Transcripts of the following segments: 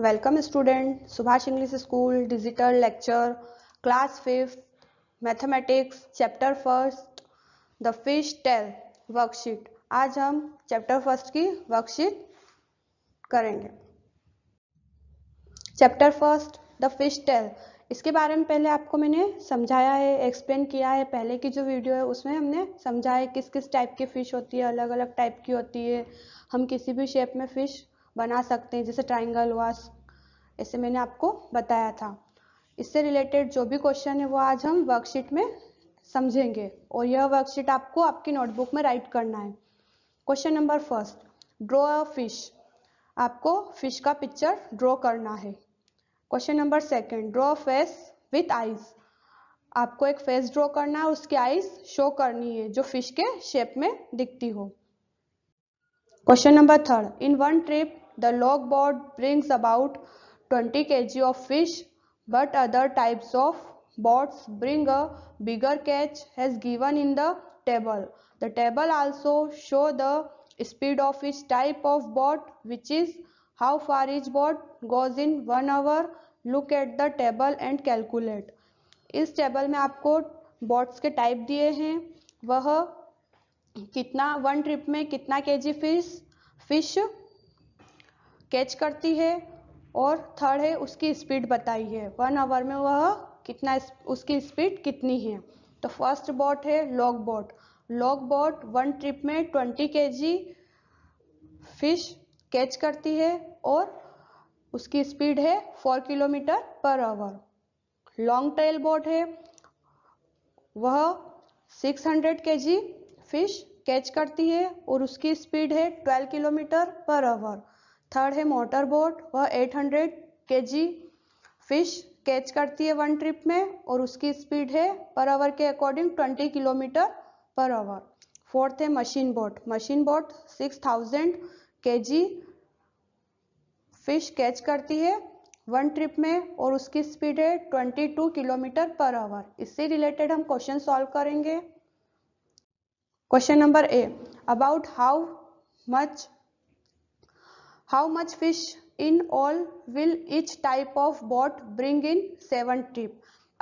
Welcome student Subhash English school digital lecture class fifth mathematics chapter first the fish tale worksheet आज हम chapter first की worksheet करेंगे chapter first the fish tale इसके बारे में पहले आपको मैंने समझाया है एक्सप्लेन किया है पहले की जो वीडियो है उसमें हमने समझाया है किस किस टाइप की फ़िश होती है अलग अलग टाइप की होती है हम किसी भी शेप में फ़िश बना सकते हैं जैसे ट्राइंगल हुआ ऐसे मैंने आपको बताया था इससे रिलेटेड जो भी क्वेश्चन है वो आज हम वर्कशीट में समझेंगे और यह वर्कशीट आपको आपकी नोटबुक में राइट करना है question number first draw a fish आपको फिश का पिक्चर ड्रॉ करना है question number second draw face with eyes आपको एक फेस ड्रॉ करना है उसकी आइज शो करनी है जो फिश के शेप में दिखती हो question number third in one trip the log boat brings about twenty K G of fish but other types of boats bring a bigger catch has given in the table the table also show the speed of each type of boat which is how far each boat goes in one hour look at the table and calculate इस table में आपको bots के type दिए हैं वह कितना one trip में कितना के जी फिश फिश कैच करती है और थर्ड है उसकी स्पीड बताई है वन आवर में वह कितना उसकी स्पीड कितनी है तो फर्स्ट बॉट है log boat log boat one trip में twenty K G fish catch करती है और उसकी स्पीड है four kilometre per hour long tail boat है वह six hundred K G fish catch करती है और उसकी स्पीड है twelve kilometre per hour third है मोटर बोट वह 800 hundred K G fish catch करती है वन ट्रिप में और उसकी स्पीड है पर आवर के according 20 kilometre per hour fourth है machine boat machine boat 6000 thousand K G fish catch करती है वन ट्रिप में और उसकी स्पीड है 22 किलोमीटर पर आवर इससे रिलेटेड हम क्वेश्चन सॉल्व करेंगे question number A about how much how much fish in all will each type of boat bring in seven trip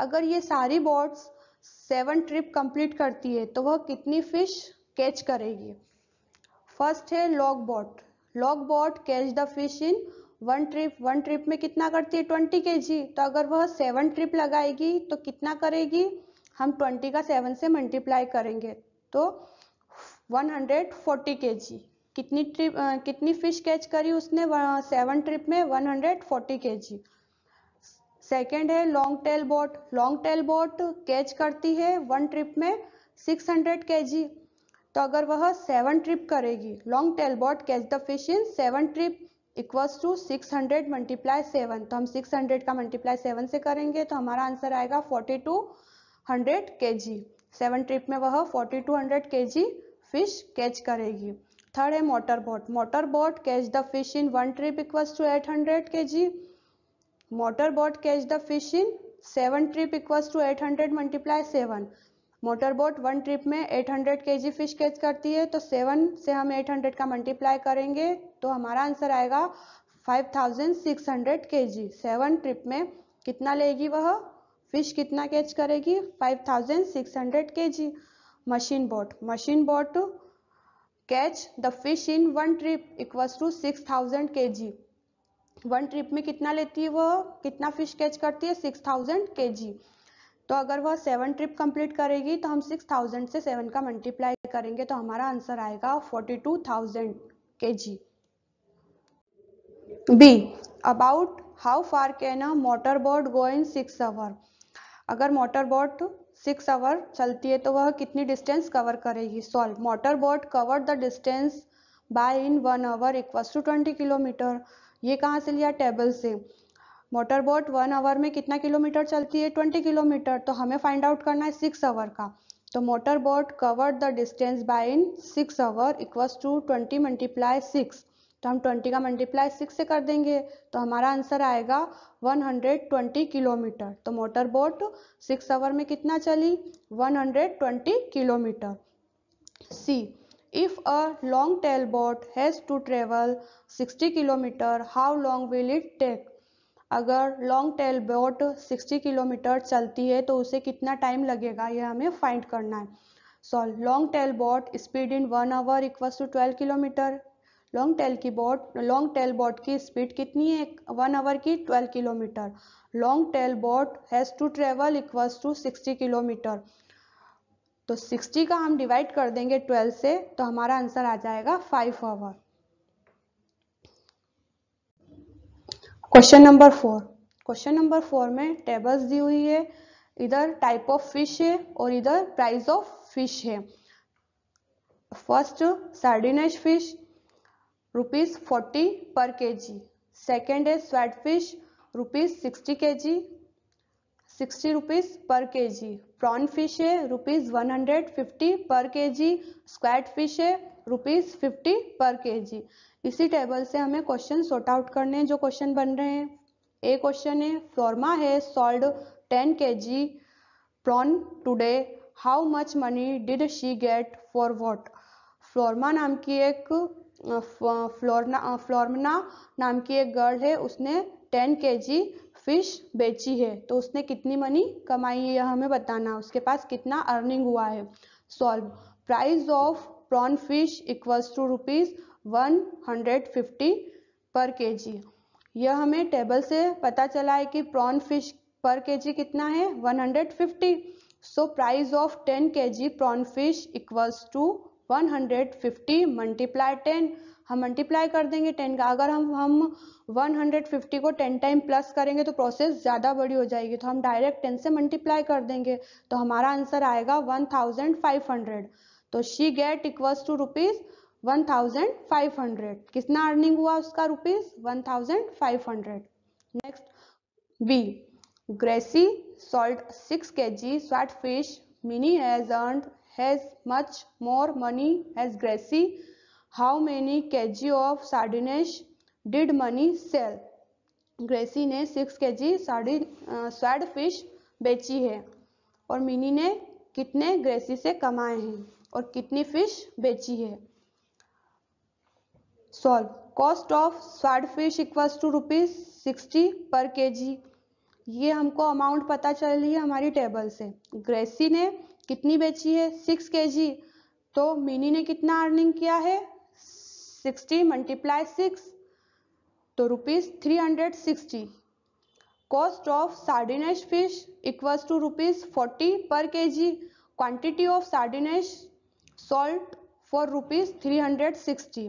अगर ये सारी boats सेवन ट्रिप कंप्लीट करती है तो वह कितनी फिश कैच करेगी फर्स्ट है log boat log boat catch the fish in one trip one trip में कितना करती है ट्वेंटी के जी तो अगर वह सेवन ट्रिप लगाएगी तो कितना करेगी हम ट्वेंटी का सेवन से मल्टीप्लाई करेंगे तो वन हंड्रेड फोर्टी के जी कितनी ट्रिप कितनी फिश कैच करी उसने सेवन ट्रिप में 140 hundred forty K G second है long tail boat long tail boat catch करती है वन ट्रिप में 600 हंड्रेड के जी तो अगर वह सेवन ट्रिप करेगी long tail boat catch the fish in seven trip equals to six hundred multiply seven तो हम सिक्स हंड्रेड का मल्टीप्लाई सेवन से करेंगे तो हमारा आंसर आएगा फोर्टी टू हंड्रेड के जी सेवन ट्रिप में वह forty two hundred K G fish catch करेगी थर्ड है motor boat motor boat catch the fish in one trip equals to eight hundred K G motor boat catch the fish in seven trip equals to eight hundred multiply seven motor boat one trip में 800 hundred K G fish catch करती है तो seven से हम 800 का multiply करेंगे तो हमारा आंसर आएगा 5600 के जी सेवन ट्रिप में कितना लेगी वह फिश कितना कैच करेगी 5600 K G machine boat machine boat catch the fish in one trip equals to six thousand K G one trip में कितना लेती है वह कितना फिश कैच करती है सिक्स थाउजेंड के जी तो अगर वह सेवन ट्रिप कंप्लीट करेगी तो हम सिक्स थाउजेंड से सेवन का मल्टीप्लाई करेंगे तो हमारा आंसर आएगा forty two thousand K G B about how far can a motor boat go in six hour अगर मोटर बोट सिक्स आवर चलती है तो वह कितनी डिस्टेंस कवर करेगी solve motor boat cover the distance by in one hour equals to twenty kilometre ये कहाँ से लिया टेबल से मोटर बोट वन आवर में कितना किलोमीटर चलती है ट्वेंटी किलोमीटर तो हमें फाइंड आउट करना है सिक्स आवर का तो motor boat cover the distance by in six hour equals to twenty multiply six तो हम ट्वेंटी का मल्टीप्लाई सिक्स से कर देंगे तो हमारा आंसर आएगा वन हंड्रेड ट्वेंटी किलोमीटर तो मोटर बोट सिक्स आवर में कितना चली one hundred twenty kilometre C if a long tail boat has to travel 60 kilometre how long will it take अगर लॉन्ग टेल बोट 60 किलोमीटर चलती है तो उसे कितना टाइम लगेगा यह हमें फाइंड करना है so long tail boat speed in one hour equal to 12 kilometre long tail की बोट लॉन्ग टेल बोट की स्पीड कितनी है वन आवर की twelve kilometre long tail boat has to travel equals to sixty kilometre तो sixty का हम divide कर देंगे ट्वेल्व से तो हमारा आंसर आ जाएगा five hour question number four question number four में टेबल्स दी हुई है इधर टाइप ऑफ फिश है और इधर प्राइस ऑफ फिश है first sardines fish rupees forty per K G second है squid fish rupees sixty K G sixty rupees per K G prawn fish है rupees one hundred fifty per K G squid fish है rupees fifty per K जी इसी table से हमें question sort out करने हैं जो question बन रहे हैं ए क्वेश्चन है फॉर्मा है sold ten K G prawn today how much money did she get for what फ्लोरमा नाम की एक फ्लोरना फ्लोरमना नाम की एक गर्ल है उसने टेन के जी फिश बेची है तो उसने कितनी मनी कमाई है यह हमें बताना उसके पास कितना अर्निंग हुआ है solve price of prawn fish equals to rupees one hundred fifty per K जी यह हमें टेबल से पता चला है कि प्रॉन फिश पर के जी कितना है 150 so price of 10 K G prawn fish equals to 150 multiply ten हम मल्टीप्लाई कर देंगे 10 का अगर हम हम 150 को 10 टाइम प्लस करेंगे तो प्रोसेस ज़्यादा बड़ी हो जाएगी तो हम डायरेक्ट 10 से मल्टीप्लाई कर देंगे तो हमारा आंसर आएगा 1500 तो she get equals to rupees 1500 कितना अर्निंग हुआ उसका rupees 1500 next B Gracy sold six K G squid fish Minnie has earned has much more money as Gracie. How many kg of sardines did Money sell? Gracy ने six K जी sari suede fish बेची है और mini ने कितने ग्रेसी से कमाए हैं और कितनी फिश बेची है solve cost of squid fish equals to rupees sixty per K जी ये हमको अमाउंट पता चल रही है हमारी टेबल से ग्रेसी ने कितनी बेची है सिक्स के जी तो मिनी ने कितना अर्निंग किया है सिक्सटी मल्टीप्लाई सिक्स तो rupees three hundred sixty cost of sardines fish equals to rupees forty per K G quantity of sardines sold for rupees three hundred sixty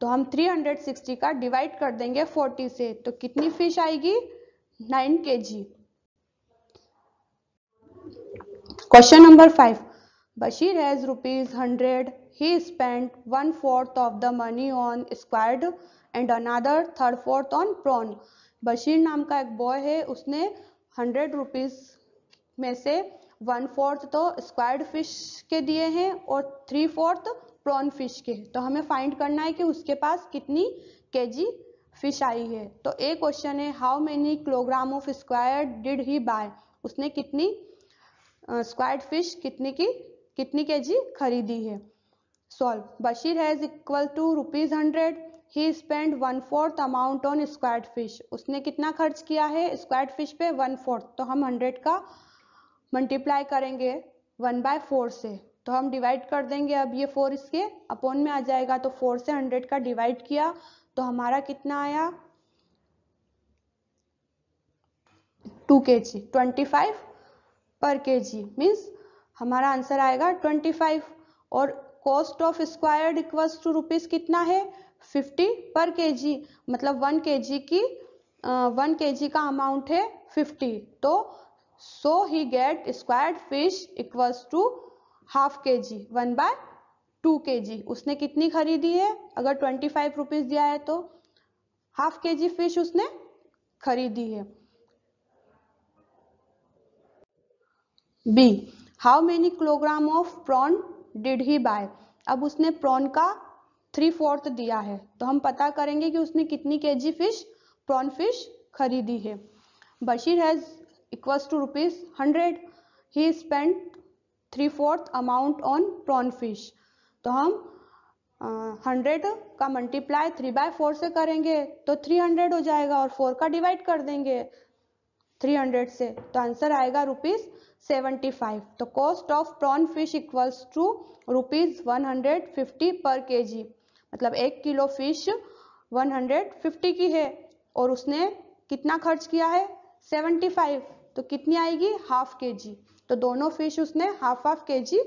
तो हम 360 का divide कर देंगे 40 से तो कितनी फिश आएगी nine K G question number five Basheer has rupees hundred he spend one fourth of the money on squid and another third fourth on prawn Basheer नाम का एक बॉय है उसने हंड्रेड रुपीज में से वन फोर्थ तो स्क्वाड फिश के दिए हैं और थ्री फोर्थ प्रॉन फिश के तो हमें फाइंड करना है कि उसके पास कितनी केजी फिश आई है तो ए क्वेश्चन है how many kilogram of squid did he buy उसने कितनी स्क्वायर uh, फिश कितनी की कितनी के जी खरीदी है solve Basheer has equal to rupees hundred he spend one fourth amount on squid fish उसने कितना खर्च किया है स्क्वाड फिश पे वन फोर्थ तो हम हंड्रेड का मल्टीप्लाई करेंगे वन बाय फोर से तो हम डिवाइड कर देंगे अब ये फोर इसके अपॉन में आ जाएगा तो फोर से हंड्रेड का डिवाइड किया तो हमारा कितना आया टू के G twenty five per K G means हमारा आंसर आएगा ट्वेंटी फाइव और cost of squid equals to rupees कितना है फिफ्टी पर के जी मतलब वन के जी की वन के जी का अमाउंट है फिफ्टी तो so he get squid fish equals to half K G one by two के जी उसने कितनी खरीदी है अगर ट्वेंटी फाइव रुपीज दिया है तो हाफ के जी फिश उसने खरीदी है B how many kilogram of prawn did he buy अब उसने प्रॉन का थ्री फोर्थ दिया है तो हम पता करेंगे कि उसने कितनी के जी फिश प्रॉन फिश खरीदी है Basheer has equals to rupees hundred he spend three fourth amount on prawn fish तो हम हंड्रेड का मल्टीप्लाई थ्री बाय फोर से करेंगे तो थ्री हंड्रेड हो जाएगा और फोर का डिवाइड कर देंगे थ्री हंड्रेड से तो आंसर आएगा रुपीज सेवेंटी फाइव तो cost of prawn fish equals to rupees one hundred fifty per K G मतलब एक kilo fish one hundred fifty की है और उसने कितना खर्च किया है सेवेंटी फाइव तो कितनी आएगी हाफ के जी तो दोनों फिश उसने हाफ हाफ के जी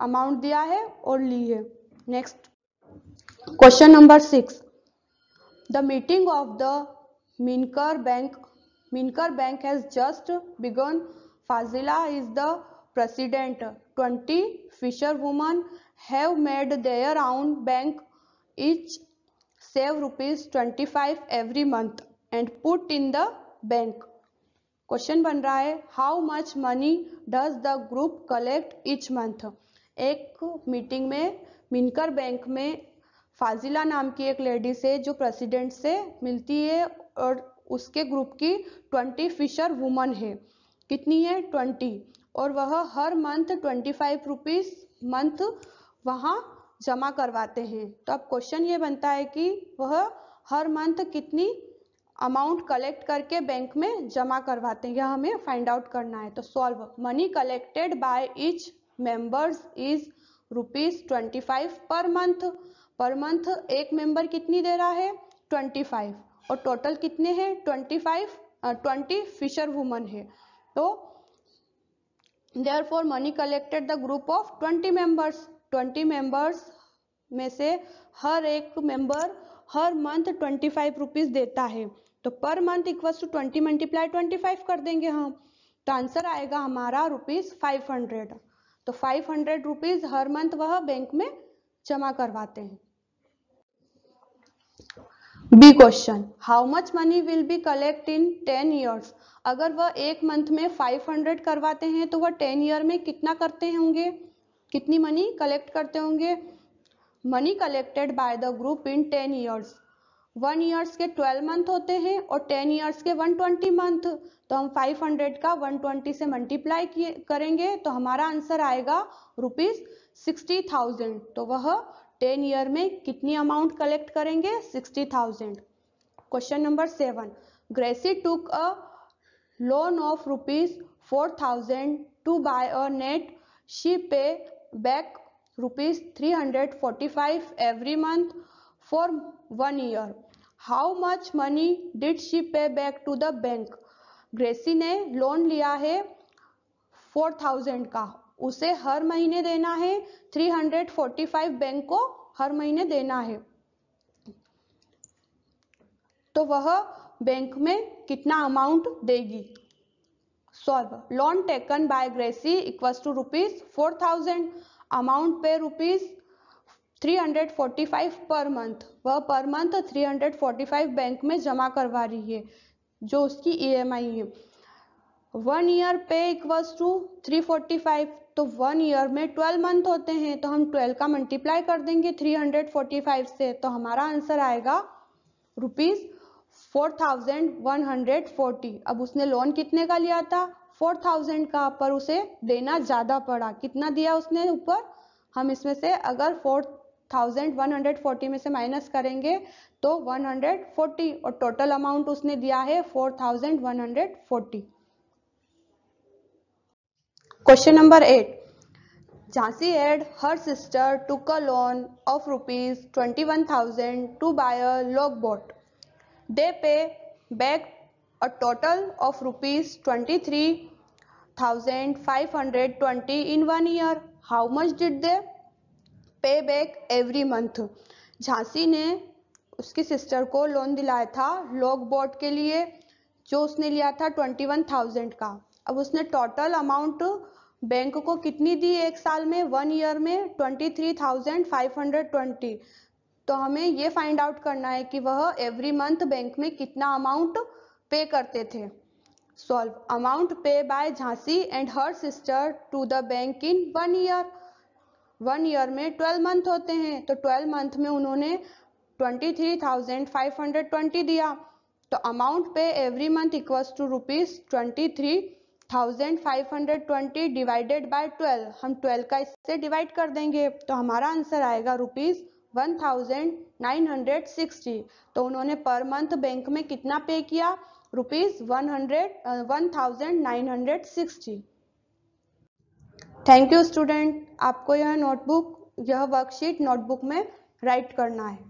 अमाउंट दिया है और ली है next question number six the meeting of the Minkar bank Minkar bank has just begun Fazila is the twenty fisher woman have made their their bank each save rupees twenty five every month and put in the bank question बन रहा है how much money does the group collect each month एक meeting में Minkar bank में फाजिला नाम की एक ladies है जो प्रेसिडेंट से मिलती है और उसके ग्रुप की ट्वेंटी फिशर वुमन है कितनी है ट्वेंटी और वह हर month twenty five rupees month वहाँ जमा करवाते हैं तो अब क्वेश्चन ये बनता है कि वह हर मंथ कितनी अमाउंट कलेक्ट करके बैंक में जमा करवाते हैं यह हमें फाइंड आउट करना है तो solve money collected by each members is rupees twenty five per month per month एक मेंबर कितनी दे रहा है ट्वेंटी फाइव और टोटल कितने हैं twenty five twenty fisher woman है तो therefore money collected the group of twenty members twenty members में से हर एक मेंबर हर मंथ ट्वेंटी फाइव रुपीज़ देता है तो per month equal to twenty multiply twenty five कर देंगे हम तो आंसर आएगा हमारा रुपीज़ फाइव हंड्रेड तो फाइव हंड्रेड रुपीज़ हर मंथ वह बैंक में जमा करवाते हैं B question how much money will be collect in ten years अगर वह एक मंथ में फाइव हंड्रेड करवाते हैं तो वह टेन ईयर में कितना करते होंगे कितनी मनी कलेक्ट करते होंगे money collected by the group in ten years one years के ट्वेल्व मंथ होते हैं और टेन ईयर्स के वन ट्वेंटी मंथ तो हम फाइव हंड्रेड का वन ट्वेंटी से मल्टीप्लाई करेंगे तो हमारा आंसर आएगा रुपीज सिक्सटी थाउजेंड तो वह टेन ईयर में कितनी अमाउंट कलेक्ट करेंगे sixty thousand question number seven Gracy took a thousand to buy a net she pay back rupees three hundred forty five every month for one year how much money did she pay back to the bank Gracy ने loan लिया है four thousand का उसे हर महीने देना है three hundred forty five bank को हर महीने देना है तो वह बैंक में कितना अमाउंट देगी solve loan taken by Gracy equal to rupees four thousand amount pay rupees 345 per month वह पर मंथ 345 बैंक में जमा करवा रही है जो उसकी ईएमआई e है one year pay equals to 345 तो वन ईयर में 12 मंथ होते हैं तो हम 12 का मल्टीप्लाई कर देंगे 345 से तो हमारा आंसर आएगा रुपीज़ फोर अब उसने लोन कितने का लिया था 4000 का पर उसे देना ज़्यादा पड़ा कितना दिया उसने ऊपर हम इसमें से अगर fourth thousand one hundred forty में से माइनस करेंगे तो वन हंड्रेड फोर्टी और टोटल अमाउंट उसने दिया है four thousand one hundred forty question number eight Jhansi and her sister took a loan of rupees twenty one thousand to buy lock boat they pay back a total of rupees twenty three thousand five hundred twenty in one year how much did they pay back every month Jhansi ने उसकी sister को loan दिलाया था lock board के लिए जो उसने लिया था ट्वेंटी वन थाउजेंड का अब उसने टोटल अमाउंट बैंक को कितनी दी एक साल में वन ईयर में twenty three thousand five hundred twenty तो हमें ये फाइंड आउट करना है कि वह एवरी मंथ बैंक में कितना अमाउंट पे करते थे solve amount pay by Jhansi and her sister to the bank in one year one year में ट्वेल्व मंथ होते हैं तो ट्वेल्व मंथ में उन्होंने twenty three thousand five hundred twenty दिया तो amount pay every month equals to rupees twenty three thousand five hundred twenty divided by twelve हम twelve का इससे डिवाइड कर देंगे तो हमारा आंसर आएगा rupees one thousand nine hundred sixty तो उन्होंने पर मंथ बैंक में कितना पे किया rupees one hundred one thousand nine hundred sixty thank you student आपको यह नोटबुक यह वर्कशीट नोटबुक में राइट करना है